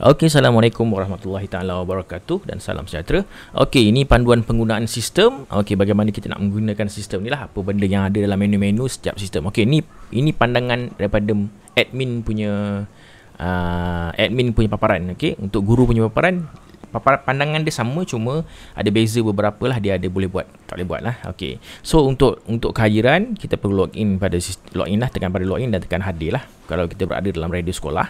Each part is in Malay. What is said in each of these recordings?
Okey, Assalamualaikum Warahmatullahi Ta'ala Wabarakatuh dan salam sejahtera. Okey, ini panduan penggunaan sistem. Okey, bagaimana kita nak menggunakan sistem ni lah. Apa benda yang ada dalam menu-menu setiap sistem. Okey, ini, ini pandangan daripada admin punya uh, admin punya paparan. Okey, untuk guru punya paparan, paparan pandangan dia sama cuma ada beza beberapa lah dia ada boleh buat tak boleh buat lah Okey, so untuk untuk kehadiran kita perlu login pada login lah tekan pada login dan tekan hadir lah kalau kita berada dalam radio sekolah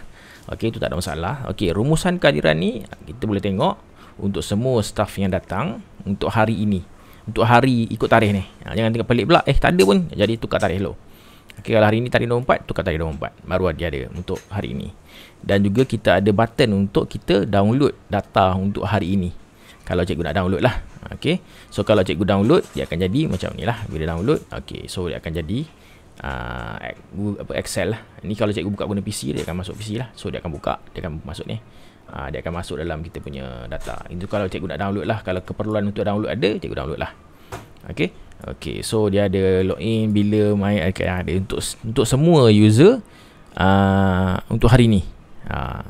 Okey itu tak ada masalah. Okey rumusan kehadiran ni kita boleh tengok untuk semua staff yang datang untuk hari ini. Untuk hari ikut tarikh ni. Ha, jangan tengok pelik pula eh tak ada pun jadi tukar tarikh lo. Okey kalau hari ini tarikh nombor 4 tukar tarikh nombor 4 baru dia ada untuk hari ini. Dan juga kita ada button untuk kita download data untuk hari ini. Kalau cikgu nak download lah. Okey. So kalau cikgu download dia akan jadi macam ni lah. Bila download okey so dia akan jadi Ah, apa Excel lah. Ni kalau cikgu buka guna PC dia akan masuk PC lah. So dia akan buka, dia akan masuk ni. Uh, dia akan masuk dalam kita punya data. Itu kalau cikgu nak download lah, kalau keperluan untuk download ada, cikgu download lah. Okay, okay. so dia ada login bila my okay, ada ah, untuk untuk semua user uh, untuk hari ni. Ha. Uh.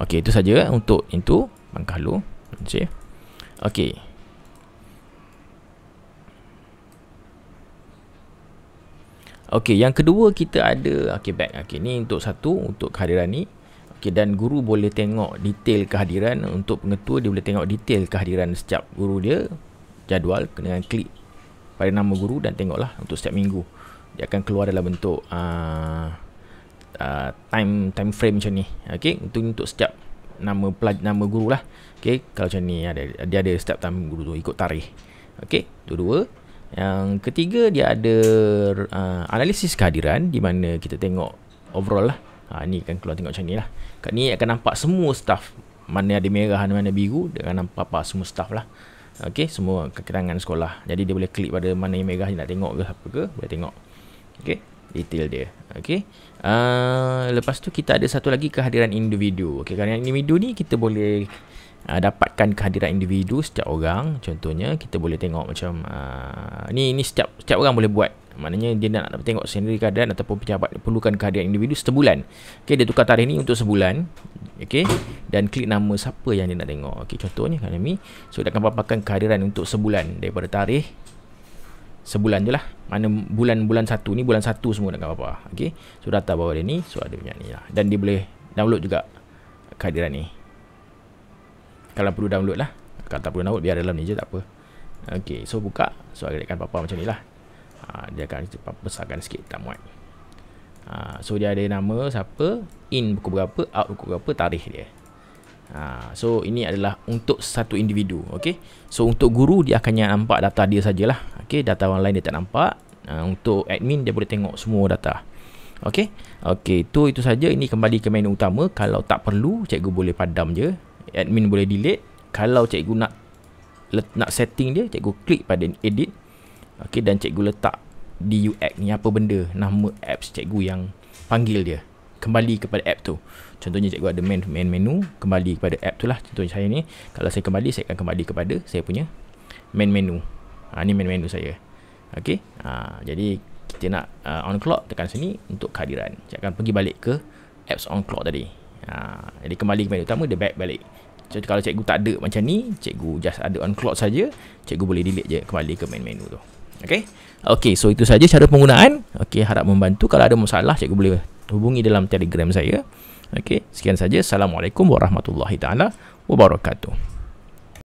Okey, itu saja untuk itu bangkalo. Okay. Okay. Okay, yang kedua kita ada okay back. Okay, ni untuk satu untuk kehadiran ni. Okay, dan guru boleh tengok detail kehadiran untuk pengetua dia boleh tengok detail kehadiran setiap guru dia jadual dengan klik pada nama guru dan tengoklah untuk setiap minggu. Dia akan keluar dalam bentuk uh, uh, time time frame macam ni. Okay, untuk untuk setiap nama pelaj- nama guru lah. Okey, kalau macam ni ada dia ada setiap time guru tu ikut tarikh. Okey, tu dua. Yang ketiga dia ada uh, analisis kehadiran di mana kita tengok overall lah. Ha, ni kan keluar tengok macam ni lah. Kat ni akan nampak semua staff mana ada merah dan mana biru dia akan nampak apa semua staff lah. Okey, semua kekerangan sekolah. Jadi dia boleh klik pada mana yang merah dia nak tengok ke apa ke, boleh tengok. Okey detail dia okay. uh, ah, lepas tu kita ada satu lagi kehadiran individu Okay, kerana individu ni kita boleh uh, dapatkan kehadiran individu setiap orang contohnya kita boleh tengok macam uh, ni ni setiap setiap orang boleh buat maknanya dia nak, nak tengok sendiri keadaan ataupun pejabat perlukan kehadiran individu sebulan Okay, dia tukar tarikh ni untuk sebulan okay. dan klik nama siapa yang dia nak tengok Okay, contohnya kan ni so dia akan paparkan kehadiran untuk sebulan daripada tarikh sebulan je lah mana bulan-bulan satu ni bulan satu semua dekat apa okey so data bawah dia ni so ada punya ni lah dan dia boleh download juga kehadiran ni kalau perlu download lah kalau tak perlu download biar dalam ni je tak apa okey so buka so ada dekat apa macam ni lah ha, dia akan cepat besarkan sikit tak muat ha, so dia ada nama siapa in buku berapa out buku berapa tarikh dia Ha, so ini adalah untuk satu individu, okay? So untuk guru dia akan nampak data dia sajalah. okay? data orang lain dia tak nampak. Ha, untuk admin dia boleh tengok semua data. Okey. Okey, tu itu saja. Ini kembali ke menu utama. Kalau tak perlu, cikgu boleh padam je. Admin boleh delete. Kalau cikgu nak let, nak setting dia, cikgu klik pada edit. Okey, dan cikgu letak di UX ni apa benda? Nama apps cikgu yang panggil dia kembali kepada app tu. Contohnya cikgu ada main, main menu, kembali kepada app tu lah. Contohnya saya ni, kalau saya kembali, saya akan kembali kepada saya punya main menu. Ha, ni main menu saya. Okay. Ha, jadi, kita nak uh, on clock tekan sini untuk kehadiran. Saya akan pergi balik ke apps on clock tadi. Ha, jadi, kembali ke menu utama, dia back balik. Jadi, kalau cikgu tak ada macam ni, cikgu just ada on clock saja, cikgu boleh delete je kembali ke main menu tu. Okay. Okay, so itu saja cara penggunaan. Okay, harap membantu. Kalau ada masalah, cikgu boleh hubungi dalam telegram saya. Okey, sekian saja. Assalamualaikum warahmatullahi taala wabarakatuh.